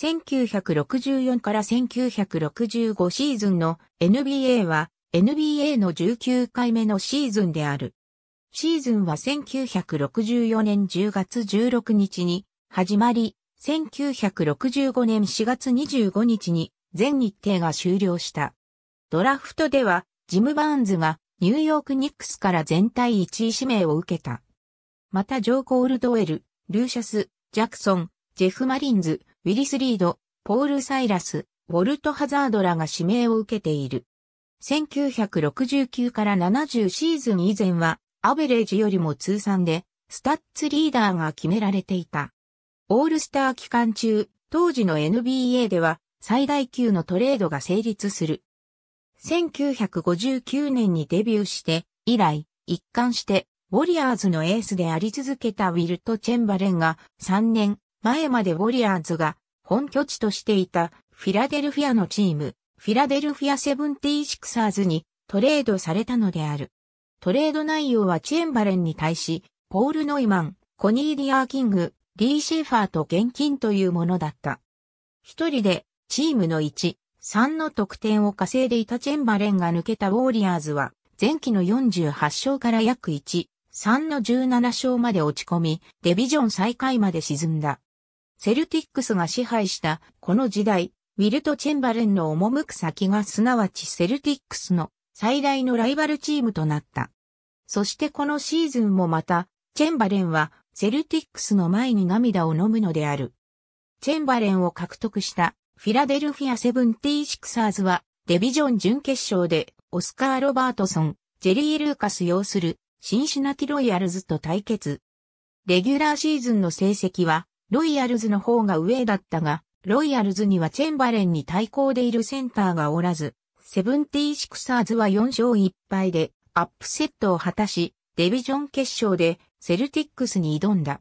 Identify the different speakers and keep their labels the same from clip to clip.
Speaker 1: 1964から1965シーズンの NBA は NBA の19回目のシーズンである。シーズンは1964年10月16日に始まり、1965年4月25日に全日程が終了した。ドラフトではジム・バーンズがニューヨーク・ニックスから全体1位指名を受けた。またジョー・コールドウェル、ルーシャス、ジャクソン、ジェフ・マリンズ、ウィリス・リード、ポール・サイラス、ウォルト・ハザードらが指名を受けている。1969から70シーズン以前は、アベレージよりも通算で、スタッツリーダーが決められていた。オールスター期間中、当時の NBA では最大級のトレードが成立する。1959年にデビューして、以来、一貫して、ウォリアーズのエースであり続けたウィルト・チェンバレンが3年前までウォリアーズが本拠地としていたフィラデルフィアのチーム、フィラデルフィアセブンティーシクサーズにトレードされたのである。トレード内容はチェンバレンに対し、ポール・ノイマン、コニー・ディアー・キング、リー・シェファーと現金というものだった。一人でチームの1、3の得点を稼いでいたチェンバレンが抜けたウォリアーズは、前期の48勝から約1、3の17勝まで落ち込み、デビジョン最下位まで沈んだ。セルティックスが支配したこの時代、ウィルト・チェンバレンの赴く先がすなわちセルティックスの最大のライバルチームとなった。そしてこのシーズンもまた、チェンバレンはセルティックスの前に涙を飲むのである。チェンバレンを獲得したフィラデルフィア・セブンティー・シクサーズは、デビジョン準決勝で、オスカー・ロバートソン、ジェリー・ルーカス擁する、シンシナティ・ロイヤルズと対決。レギュラーシーズンの成績は、ロイヤルズの方が上だったが、ロイヤルズにはチェンバレンに対抗でいるセンターがおらず、セブンティーシクサーズは4勝1敗でアップセットを果たし、デビジョン決勝でセルティックスに挑んだ。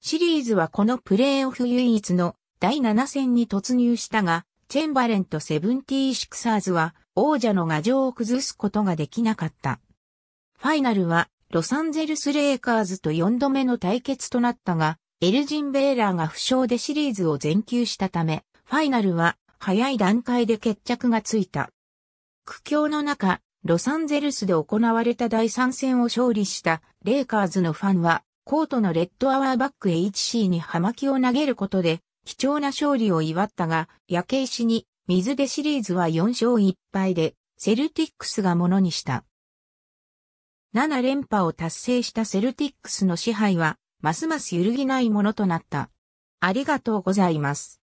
Speaker 1: シリーズはこのプレーオフ唯一の第7戦に突入したが、チェンバレンとセブンティーシクサーズは王者の牙城を崩すことができなかった。ファイナルはロサンゼルスレイカーズと4度目の対決となったが、エルジン・ベーラーが負傷でシリーズを全休したため、ファイナルは早い段階で決着がついた。苦境の中、ロサンゼルスで行われた第3戦を勝利したレイカーズのファンは、コートのレッドアワーバック HC に葉巻を投げることで、貴重な勝利を祝ったが、焼け石に、水でシリーズは4勝1敗で、セルティックスがものにした。7連覇を達成したセルティックスの支配は、ますます揺るぎないものとなった。ありがとうございます。